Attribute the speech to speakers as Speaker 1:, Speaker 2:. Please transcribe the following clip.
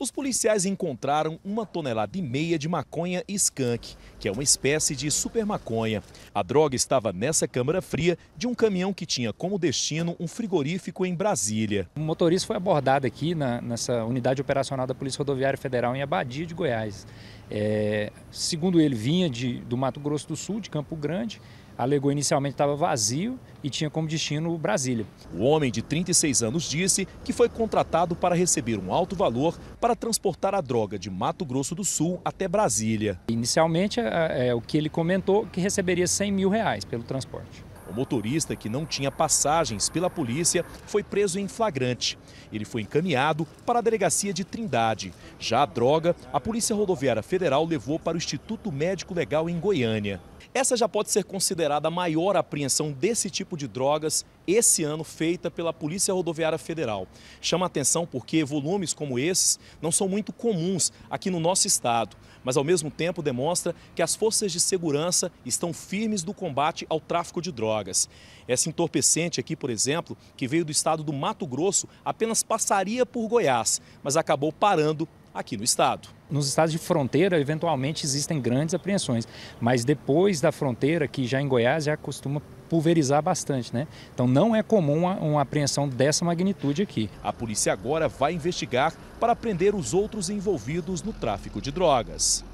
Speaker 1: Os policiais encontraram uma tonelada e meia de maconha skunk, que é uma espécie de super maconha. A droga estava nessa câmara fria de um caminhão que tinha como
Speaker 2: destino um frigorífico em Brasília. O motorista foi abordado aqui na, nessa unidade operacional da Polícia Rodoviária Federal em Abadia de Goiás. É, segundo ele, vinha de, do Mato Grosso do Sul, de Campo Grande, alegou inicialmente estava vazio e tinha como destino Brasília. O homem de 36 anos disse que foi contratado para receber um alto valor
Speaker 1: para transportar a droga de Mato Grosso do Sul até Brasília. Inicialmente, é, é, é o que ele comentou que receberia 100 mil reais pelo transporte. O motorista, que não tinha passagens pela polícia, foi preso em flagrante. Ele foi encaminhado para a delegacia de Trindade. Já a droga, a Polícia Rodoviária Federal levou para o Instituto Médico Legal em Goiânia. Essa já pode ser considerada a maior apreensão desse tipo de drogas esse ano feita pela Polícia Rodoviária Federal. Chama atenção porque volumes como esses não são muito comuns aqui no nosso estado, mas ao mesmo tempo demonstra que as forças de segurança estão firmes do combate ao tráfico de drogas. Essa é entorpecente aqui, por exemplo, que veio do estado do Mato Grosso, apenas passaria por Goiás, mas acabou
Speaker 2: parando aqui no estado. Nos estados de fronteira, eventualmente existem grandes apreensões, mas depois da fronteira, que já em Goiás já costuma pulverizar bastante, né? Então não é comum uma, apreensão dessa magnitude aqui. A polícia agora vai investigar para prender
Speaker 1: os outros envolvidos no tráfico de drogas.